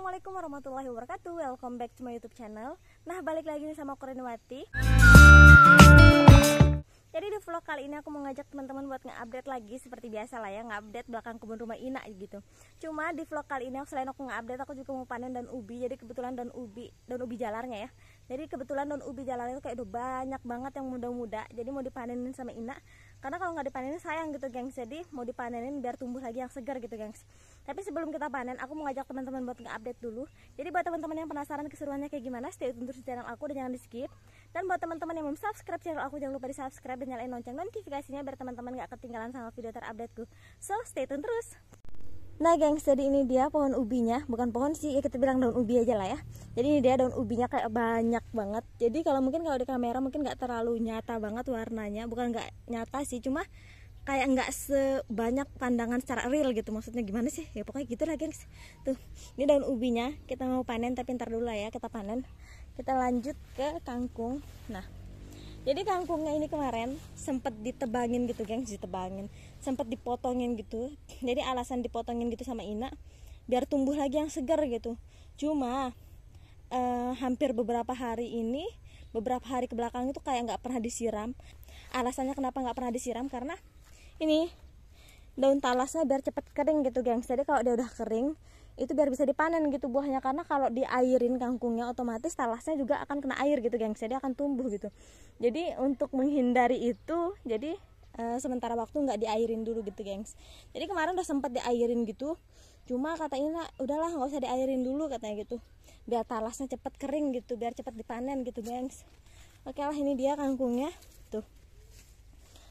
Assalamualaikum warahmatullahi wabarakatuh Welcome back to my youtube channel Nah balik lagi nih sama Renwati Jadi di vlog kali ini aku mau ngajak teman-teman buat nge-update lagi Seperti biasa lah ya nge-update belakang kebun rumah Ina gitu Cuma di vlog kali ini selain aku nge-update aku juga mau panen dan ubi Jadi kebetulan dan ubi, dan ubi jalarnya ya Jadi kebetulan dan ubi jalarnya itu kayak udah banyak banget yang muda-muda Jadi mau dipanenin sama Ina karena kalau nggak dipanenin sayang gitu gengs jadi mau dipanenin biar tumbuh lagi yang segar gitu gengs tapi sebelum kita panen, aku mau ngajak teman-teman buat nge-update dulu. Jadi buat teman-teman yang penasaran keseruannya kayak gimana, stay tune terus di channel aku dan jangan di-skip. Dan buat teman-teman yang belum subscribe channel aku, jangan lupa di-subscribe dan nyalain lonceng notifikasinya biar teman-teman gak ketinggalan sama video terupdateku. So, stay tune terus. Nah gengs, jadi ini dia pohon ubinya Bukan pohon sih, ya kita bilang daun ubi aja lah ya Jadi ini dia daun ubinya kayak banyak banget Jadi kalau mungkin kalau di kamera mungkin gak terlalu nyata banget warnanya Bukan gak nyata sih, cuma kayak nggak sebanyak pandangan secara real gitu maksudnya gimana sih ya pokoknya gitu lah gengs tuh ini daun ubinya kita mau panen tapi ntar dulu lah ya kita panen kita lanjut ke kangkung nah jadi kangkungnya ini kemarin sempet ditebangin gitu gengs ditebangin sempat dipotongin gitu jadi alasan dipotongin gitu sama Ina biar tumbuh lagi yang segar gitu cuma eh, hampir beberapa hari ini beberapa hari kebelakang itu kayak nggak pernah disiram alasannya kenapa nggak pernah disiram karena ini daun talasnya biar cepet kering gitu gengs jadi kalau dia udah kering itu biar bisa dipanen gitu buahnya karena kalau diairin kangkungnya otomatis talasnya juga akan kena air gitu gengs jadi akan tumbuh gitu jadi untuk menghindari itu jadi e, sementara waktu nggak diairin dulu gitu gengs jadi kemarin udah sempet diairin gitu cuma katanya udahlah nggak usah diairin dulu katanya gitu biar talasnya cepet kering gitu biar cepet dipanen gitu gengs oke lah ini dia kangkungnya tuh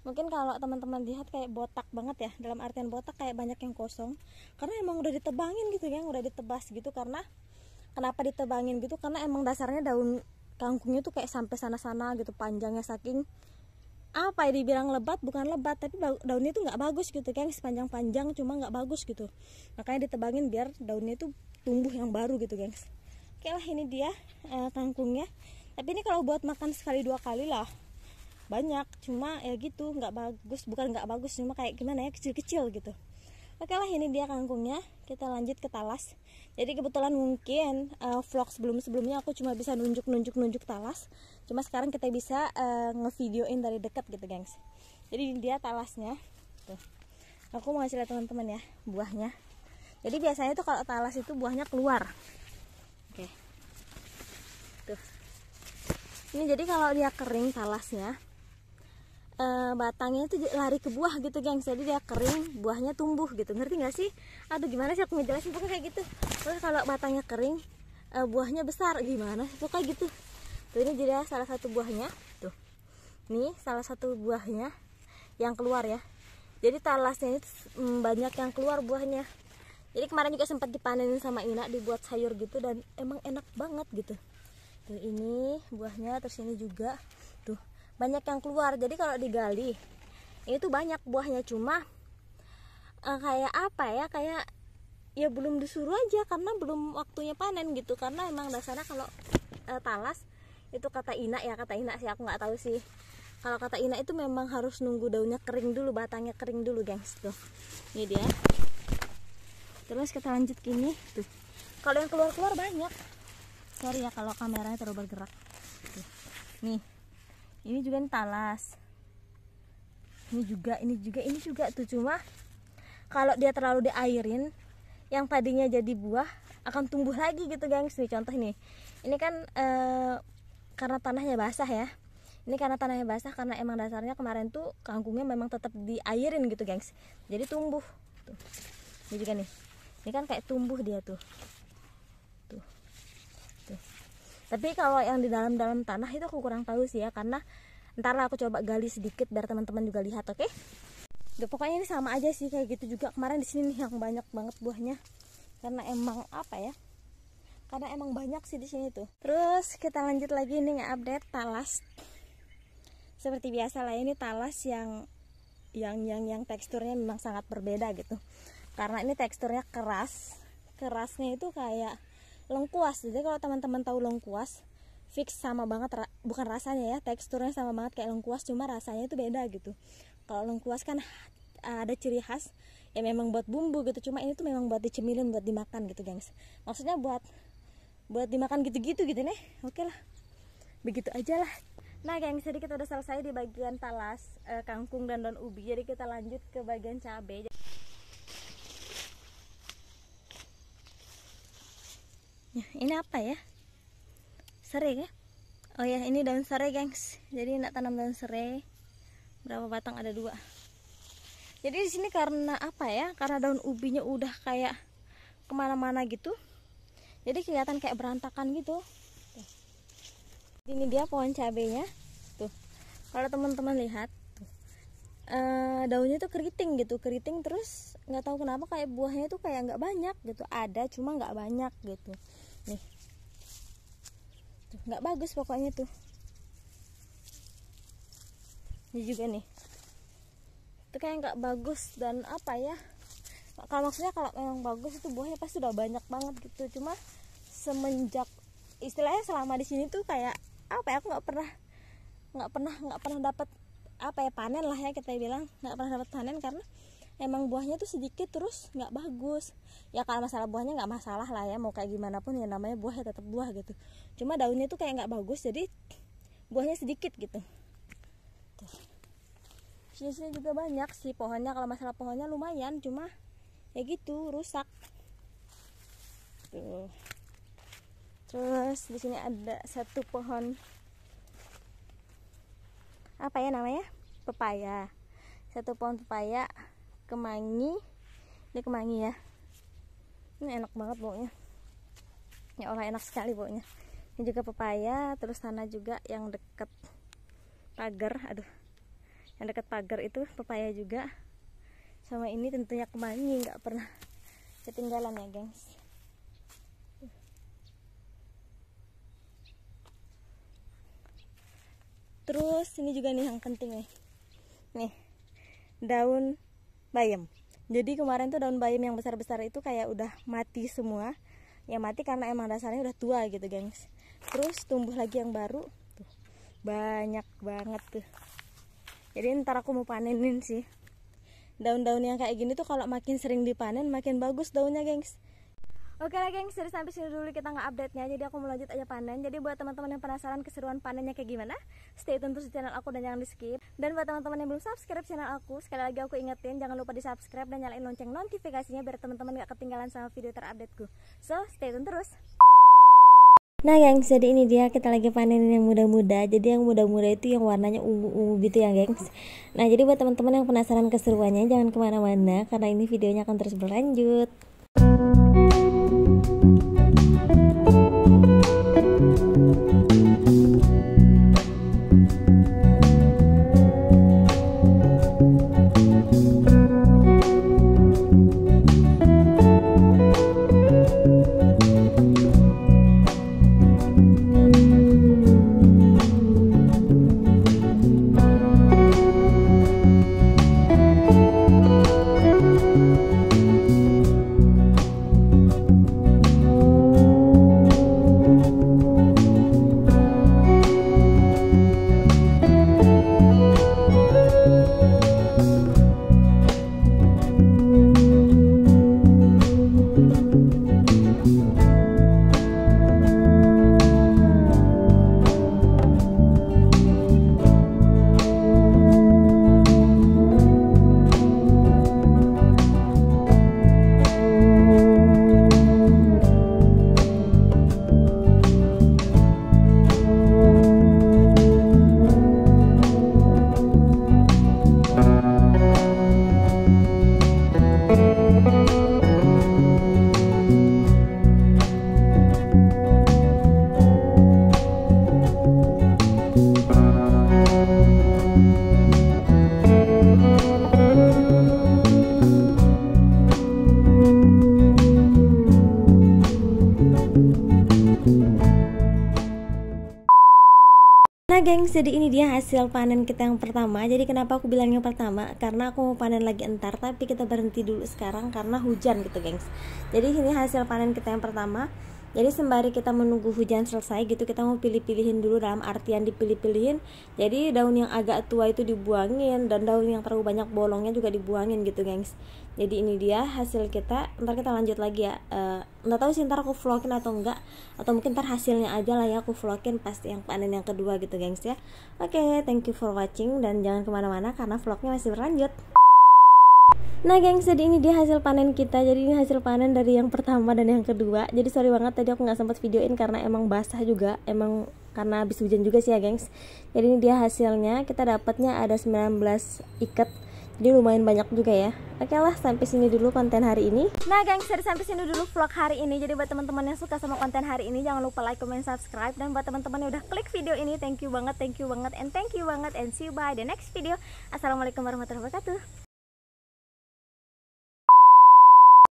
mungkin kalau teman-teman lihat kayak botak banget ya dalam artian botak kayak banyak yang kosong karena emang udah ditebangin gitu ya udah ditebas gitu karena kenapa ditebangin gitu karena emang dasarnya daun kangkungnya tuh kayak sampai sana-sana gitu panjangnya saking apa ya dibilang lebat bukan lebat tapi daunnya tuh nggak bagus gitu kan sepanjang-panjang cuma nggak bagus gitu makanya ditebangin biar daunnya tuh tumbuh yang baru gitu gengs oke lah ini dia uh, kangkungnya tapi ini kalau buat makan sekali dua kali lah banyak cuma ya gitu nggak bagus bukan nggak bagus cuma kayak gimana ya kecil-kecil gitu Oke lah ini dia kangkungnya kita lanjut ke talas jadi kebetulan mungkin uh, vlog sebelum sebelumnya aku cuma bisa nunjuk nunjuk nunjuk talas cuma sekarang kita bisa uh, ngevideoin dari dekat gitu gengs jadi ini dia talasnya tuh aku mau ngasih lihat teman-teman ya buahnya jadi biasanya tuh kalau talas itu buahnya keluar oke tuh ini jadi kalau dia kering talasnya e, batangnya itu lari ke buah gitu geng jadi dia kering buahnya tumbuh gitu ngerti nggak sih aduh gimana sih aku ngejelasin pokoknya kayak gitu terus kalau batangnya kering e, buahnya besar gimana pokoknya gitu tuh ini jadi salah satu buahnya tuh nih salah satu buahnya yang keluar ya jadi talasnya itu mm, banyak yang keluar buahnya jadi kemarin juga sempat dipanenin sama Ina dibuat sayur gitu dan emang enak banget gitu tuh ini buahnya terus ini juga tuh banyak yang keluar jadi kalau digali itu banyak buahnya cuma uh, kayak apa ya kayak ya belum disuruh aja karena belum waktunya panen gitu karena emang dasarnya kalau uh, talas itu kata Ina ya kata Ina sih aku nggak tahu sih kalau kata Ina itu memang harus nunggu daunnya kering dulu batangnya kering dulu gengs tuh ini dia terus kita lanjut gini tuh kalau yang keluar keluar banyak sorry ya kalau kameranya terlalu bergerak tuh. nih ini juga ini talas ini juga ini juga ini juga tuh cuma kalau dia terlalu diairin yang tadinya jadi buah akan tumbuh lagi gitu gengs nih contoh nih ini kan e, karena tanahnya basah ya ini karena tanahnya basah karena emang dasarnya kemarin tuh kangkungnya memang tetap diairin gitu gengs jadi tumbuh tuh. ini juga nih ini kan kayak tumbuh dia tuh tapi kalau yang di dalam-dalam tanah itu aku kurang tahu sih ya karena ntar aku coba gali sedikit biar teman-teman juga lihat oke okay? pokoknya ini sama aja sih kayak gitu juga kemarin di sini nih yang banyak banget buahnya karena emang apa ya karena emang banyak sih di sini tuh terus kita lanjut lagi nih update talas seperti biasa lah ini talas yang yang yang yang teksturnya memang sangat berbeda gitu karena ini teksturnya keras kerasnya itu kayak lengkuas jadi kalau teman-teman tahu lengkuas fix sama banget ra bukan rasanya ya teksturnya sama banget kayak lengkuas cuma rasanya itu beda gitu kalau lengkuas kan ada ciri khas ya memang buat bumbu gitu cuma ini tuh memang buat dicemilin buat dimakan gitu gengs maksudnya buat buat dimakan gitu-gitu gitu nih oke lah begitu aja lah nah gengs jadi kita udah selesai di bagian talas eh, kangkung dan daun ubi jadi kita lanjut ke bagian cabai ya, ini apa ya serai ya oh ya ini daun serai gengs jadi nak tanam daun serai berapa batang ada dua jadi di sini karena apa ya karena daun ubinya udah kayak kemana-mana gitu jadi kelihatan kayak berantakan gitu tuh. ini dia pohon cabenya tuh kalau teman-teman lihat tuh. Eh, e, daunnya tuh keriting gitu keriting terus nggak tahu kenapa kayak buahnya tuh kayak nggak banyak gitu ada cuma nggak banyak gitu nih nggak bagus pokoknya tuh ini juga nih itu kayak nggak bagus dan apa ya kalau maksudnya kalau memang bagus itu buahnya pasti udah banyak banget gitu cuma semenjak istilahnya selama di sini tuh kayak apa ya aku nggak pernah nggak pernah nggak pernah dapat apa ya panen lah ya kita bilang nggak pernah dapat panen karena emang buahnya tuh sedikit terus nggak bagus ya kalau masalah buahnya nggak masalah lah ya mau kayak gimana pun ya namanya buah ya tetap buah gitu cuma daunnya tuh kayak nggak bagus jadi buahnya sedikit gitu sini sini juga banyak sih pohonnya kalau masalah pohonnya lumayan cuma ya gitu rusak tuh terus di sini ada satu pohon apa ya namanya pepaya satu pohon pepaya kemangi ini kemangi ya ini enak banget baunya ya Allah enak sekali baunya ini juga pepaya terus sana juga yang deket pagar aduh yang deket pagar itu pepaya juga sama ini tentunya kemangi nggak pernah ketinggalan ya gengs terus ini juga nih yang penting nih nih daun bayam jadi kemarin tuh daun bayam yang besar-besar itu kayak udah mati semua ya mati karena emang dasarnya udah tua gitu gengs terus tumbuh lagi yang baru tuh banyak banget tuh jadi ntar aku mau panenin sih daun-daun yang kayak gini tuh kalau makin sering dipanen makin bagus daunnya gengs Oke lah gengs, jadi sampai sini dulu kita nggak update-nya Jadi aku mau lanjut aja panen Jadi buat teman-teman yang penasaran keseruan panennya kayak gimana Stay tune terus di channel aku dan jangan di skip Dan buat teman-teman yang belum subscribe channel aku Sekali lagi aku ingetin jangan lupa di subscribe dan nyalain lonceng notifikasinya Biar teman-teman gak ketinggalan sama video terupdateku So stay tune terus Nah gengs, jadi ini dia kita lagi panen yang muda-muda Jadi yang muda-muda itu yang warnanya ungu-ungu gitu ya gengs Nah jadi buat teman-teman yang penasaran keseruannya Jangan kemana-mana karena ini videonya akan terus berlanjut jadi ini dia hasil panen kita yang pertama jadi kenapa aku bilang yang pertama karena aku mau panen lagi entar tapi kita berhenti dulu sekarang karena hujan gitu gengs jadi ini hasil panen kita yang pertama jadi sembari kita menunggu hujan selesai gitu kita mau pilih-pilihin dulu dalam artian dipilih-pilihin jadi daun yang agak tua itu dibuangin dan daun yang terlalu banyak bolongnya juga dibuangin gitu gengs jadi ini dia hasil kita ntar kita lanjut lagi ya uh, nggak tahu sih ntar aku vlogin atau enggak atau mungkin ntar hasilnya aja lah ya aku vlogin pasti yang panen yang kedua gitu gengs ya oke okay, thank you for watching dan jangan kemana-mana karena vlognya masih berlanjut Nah gengs jadi ini dia hasil panen kita Jadi ini hasil panen dari yang pertama dan yang kedua Jadi sorry banget tadi aku gak sempat videoin karena emang basah juga Emang karena habis hujan juga sih ya gengs Jadi ini dia hasilnya Kita dapatnya ada 19 ikat jadi lumayan banyak juga ya Oke lah sampai sini dulu konten hari ini Nah gengs jadi sampai sini dulu vlog hari ini Jadi buat teman-teman yang suka sama konten hari ini Jangan lupa like, comment, subscribe Dan buat teman-teman yang udah klik video ini Thank you banget, thank you banget, and thank you banget And see you by the next video Assalamualaikum warahmatullahi wabarakatuh